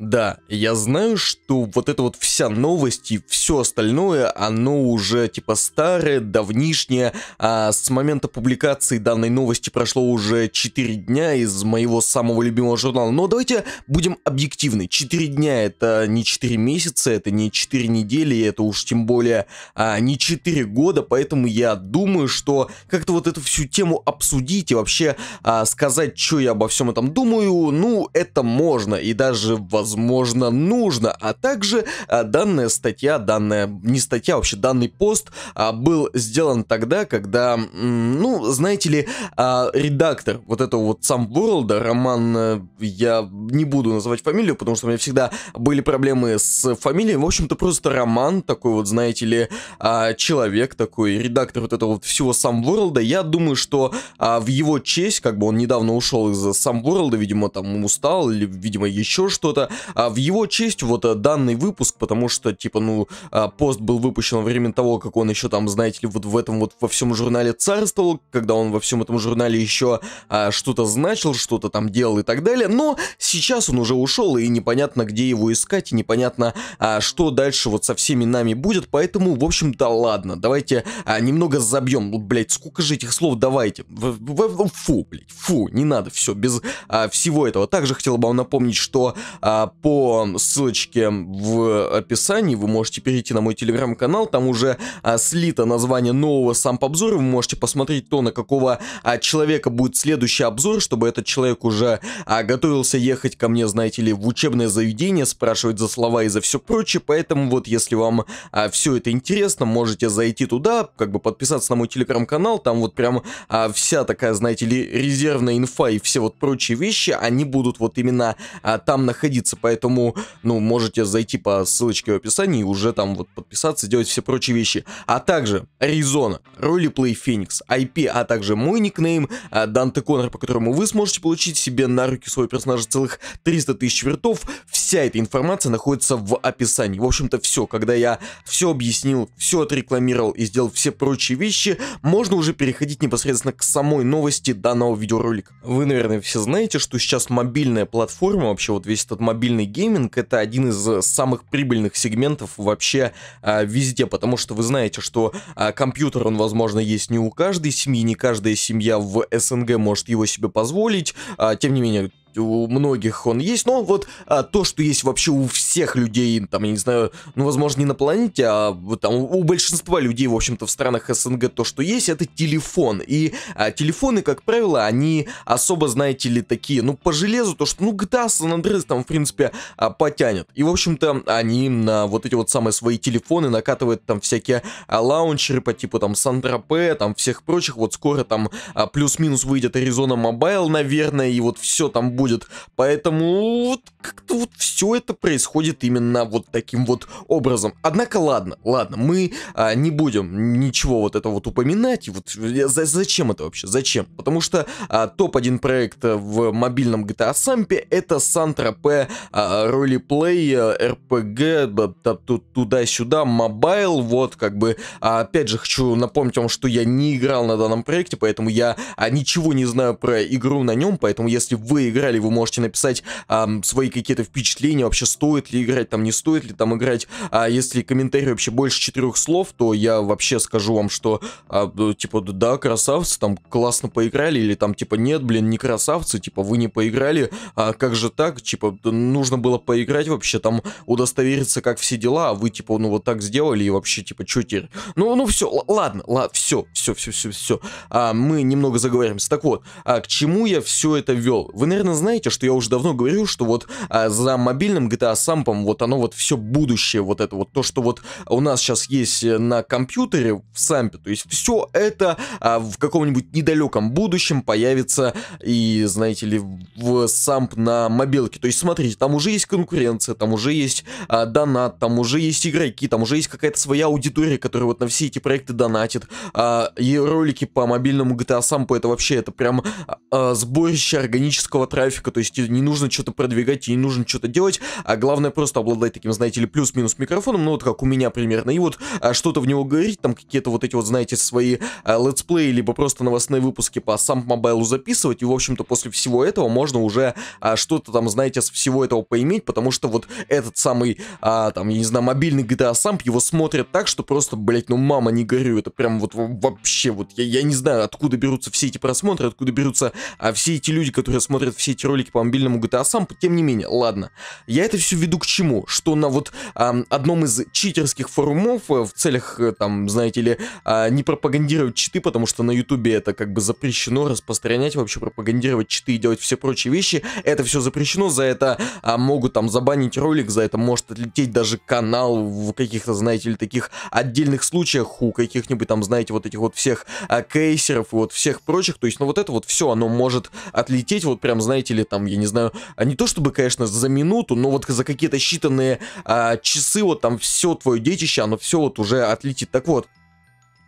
Да, я знаю, что вот эта вот вся новость и все остальное, оно уже типа старое, давнишнее, а с момента публикации данной новости прошло уже 4 дня из моего самого любимого журнала. Но давайте будем объективны, 4 дня это не 4 месяца, это не 4 недели, это уж тем более а, не 4 года, поэтому я думаю, что как-то вот эту всю тему обсудить и вообще а, сказать, что я обо всем этом думаю, ну это можно и даже возможно возможно, нужно. А также а, данная статья, данная, не статья, а вообще данный пост а, был сделан тогда, когда, ну, знаете ли, редактор вот этого вот сам Ворлда, Роман, э, я не буду называть фамилию, потому что у меня всегда были проблемы с фамилией. В общем-то, просто Роман, такой вот, знаете ли, человек такой, редактор вот этого вот всего сам Ворлда. Я думаю, что в его честь, как бы он недавно ушел из сам Ворлда, видимо, там устал, или, видимо, еще что-то. А в его честь вот а, данный выпуск, потому что, типа, ну, а, пост был выпущен во время того, как он еще там, знаете ли, вот в этом вот во всем журнале царствовал, когда он во всем этом журнале еще а, что-то значил, что-то там делал и так далее. Но сейчас он уже ушел, и непонятно, где его искать, и непонятно, а, что дальше вот со всеми нами будет. Поэтому, в общем-то, ладно, давайте а, немного забьем. Ну, блядь, сколько же этих слов давайте. Фу, блядь, фу, не надо, все, без а, всего этого. Также хотел бы вам напомнить, что а, а, по ссылочке в описании вы можете перейти на мой телеграм-канал, там уже а, слито название нового самп-обзора, вы можете посмотреть то, на какого а, человека будет следующий обзор, чтобы этот человек уже а, готовился ехать ко мне, знаете ли, в учебное заведение, спрашивать за слова и за все прочее, поэтому вот если вам а, все это интересно, можете зайти туда, как бы подписаться на мой телеграм-канал, там вот прям а, вся такая, знаете ли, резервная инфа и все вот прочие вещи, они будут вот именно а, там находиться подписываться, поэтому, ну, можете зайти по ссылочке в описании и уже там вот подписаться, делать все прочие вещи. А также Аризона, Ролиплей Феникс, IP, а также мой никнейм, а, Данте Коннор, по которому вы сможете получить себе на руки свой персонажа целых 300 тысяч вертов. Вся эта информация находится в описании. В общем-то, все. Когда я все объяснил, все отрекламировал и сделал все прочие вещи, можно уже переходить непосредственно к самой новости данного видеоролика. Вы, наверное, все знаете, что сейчас мобильная платформа, вообще вот весь этот мобильный мобильный гейминг это один из э, самых прибыльных сегментов вообще а, везде, потому что вы знаете, что а, компьютер, он, возможно, есть не у каждой семьи, не каждая семья в СНГ может его себе позволить, а, тем не менее, у многих он есть, но вот а, то, что есть вообще у всех всех людей, там, я не знаю, ну, возможно, не на планете, а там у большинства людей, в общем-то, в странах СНГ то, что есть, это телефон. И а, телефоны, как правило, они особо, знаете ли, такие, ну, по железу, то, что, ну, GTA San Andreas там, в принципе, а, потянет. И, в общем-то, они на вот эти вот самые свои телефоны накатывают там всякие а, лаунчеры по типу там Сандропе, там всех прочих. Вот скоро там а, плюс-минус выйдет Arizona Mobile, наверное, и вот все там будет. Поэтому вот как-то вот все это происходит происходит именно вот таким вот образом. Однако, ладно, ладно, мы а, не будем ничего вот этого вот упоминать. И вот за, зачем это вообще? Зачем? Потому что а, топ-1 проект в мобильном GTA Сампе это Сан-Тропе а, ролеплей, RPG, туда-сюда, мобайл, вот как бы. А, опять же, хочу напомнить вам, что я не играл на данном проекте, поэтому я а, ничего не знаю про игру на нем, поэтому если вы играли, вы можете написать а, свои какие-то впечатления, вообще стоит ли играть, там не стоит ли там играть. А если комментарий вообще больше четырех слов, то я вообще скажу вам, что а, э, типа да, красавцы, там классно поиграли, или там типа нет, блин, не красавцы, типа вы не поиграли, а как же так, типа нужно было поиграть вообще, там удостовериться, как все дела, а вы типа ну вот так сделали и вообще типа что теперь. Ну, ну все, ладно, ладно, все, все, все, все, все. А, мы немного заговариваемся. Так вот, а, к чему я все это вел? Вы, наверное, знаете, что я уже давно говорю что вот а, за мобильным GTA сам темпом вот оно вот все будущее, вот это вот то, что вот у нас сейчас есть э, на компьютере в сампе, то есть все это а, в каком-нибудь недалеком будущем появится и, знаете ли, в самп на мобилке. То есть смотрите, там уже есть конкуренция, там уже есть а, донат, там уже есть игроки, там уже есть какая-то своя аудитория, которая вот на все эти проекты донатит. А, и ролики по мобильному GTA сампу это вообще, это прям а, сборище органического трафика, то есть не нужно что-то продвигать, не нужно что-то делать, а главное наверное, просто обладать таким, знаете ли, плюс-минус микрофоном, ну вот как у меня примерно, и вот а, что-то в него говорить, там какие-то вот эти вот, знаете, свои а, летсплеи, либо просто новостные выпуски по сам мобайлу записывать, и, в общем-то, после всего этого можно уже а, что-то там, знаете, с всего этого поиметь, потому что вот этот самый, а, там, я не знаю, мобильный GTA Samp, его смотрят так, что просто, блять, ну мама, не горю, это прям вот вообще, вот я, я не знаю, откуда берутся все эти просмотры, откуда берутся а, все эти люди, которые смотрят все эти ролики по мобильному GTA Samp, тем не менее, ладно. Я это все веду к чему? Что на вот а, одном из читерских форумов э, в целях, э, там, знаете ли, а, не пропагандировать читы, потому что на ютубе это как бы запрещено распространять, вообще пропагандировать читы и делать все прочие вещи. Это все запрещено, за это а, могут там забанить ролик, за это может отлететь даже канал в каких-то, знаете ли, таких отдельных случаях у каких-нибудь там, знаете, вот этих вот всех а, кейсеров и вот всех прочих. То есть, ну вот это вот все, оно может отлететь, вот прям, знаете ли, там, я не знаю, а не то чтобы, конечно, за минуту, но вот за какие где-то считанные а, часы, вот там все твое детище, оно все вот уже отлетит. Так вот,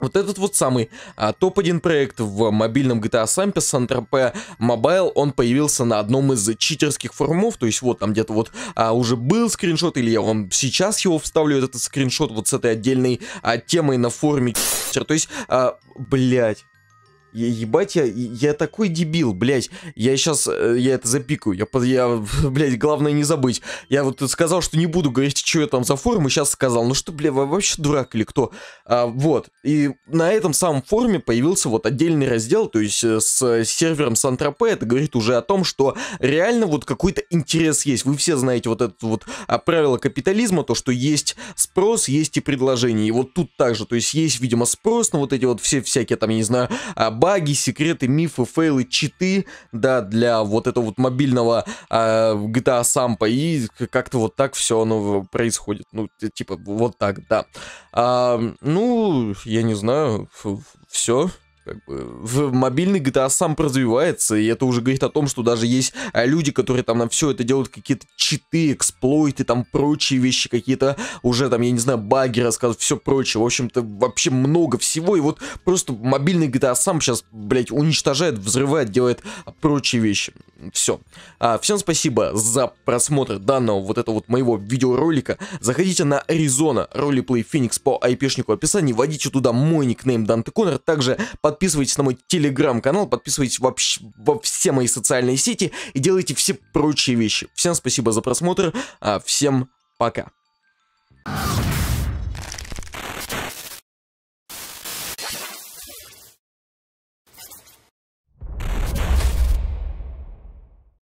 вот этот вот самый а, топ-1 проект в мобильном GTA San Santrope Mobile, он появился на одном из читерских форумов, то есть вот там где-то вот а, уже был скриншот, или я вам сейчас его вставлю, этот скриншот вот с этой отдельной а, темой на форуме. читер То есть, а, блять, Ебать, я, я такой дебил, блядь. Я сейчас, э, я это запикаю. Я, я, блядь, главное не забыть. Я вот сказал, что не буду говорить, что я там за форум, и сейчас сказал, ну что, блядь, вообще дурак или кто? А, вот. И на этом самом форуме появился вот отдельный раздел, то есть э, с сервером Сантропе. Это говорит уже о том, что реально вот какой-то интерес есть. Вы все знаете вот это вот а, правило капитализма, то, что есть спрос, есть и предложение. И вот тут также, то есть есть, видимо, спрос на вот эти вот все всякие там, я не знаю, а, баги, секреты, мифы, фейлы, читы, да, для вот этого вот мобильного э, GTA Sampa и как-то вот так все оно происходит, ну, типа, вот так, да. А, ну, я не знаю, все. Как бы, в мобильный GTA сам развивается, и это уже говорит о том, что даже есть э, люди, которые там на все это делают какие-то читы, эксплойты, там прочие вещи какие-то, уже там, я не знаю, баги рассказывают, все прочее. В общем-то, вообще много всего, и вот просто мобильный GTA сам сейчас, блядь, уничтожает, взрывает, делает прочие вещи. Все. А, всем спасибо за просмотр данного вот этого вот моего видеоролика. Заходите на Arizona, ролиплей Phoenix по айпишнику описании, вводите туда мой никнейм Данте Коннор, также под подписывайтесь на мой телеграм-канал, подписывайтесь вообще во все мои социальные сети и делайте все прочие вещи. Всем спасибо за просмотр, а всем пока. you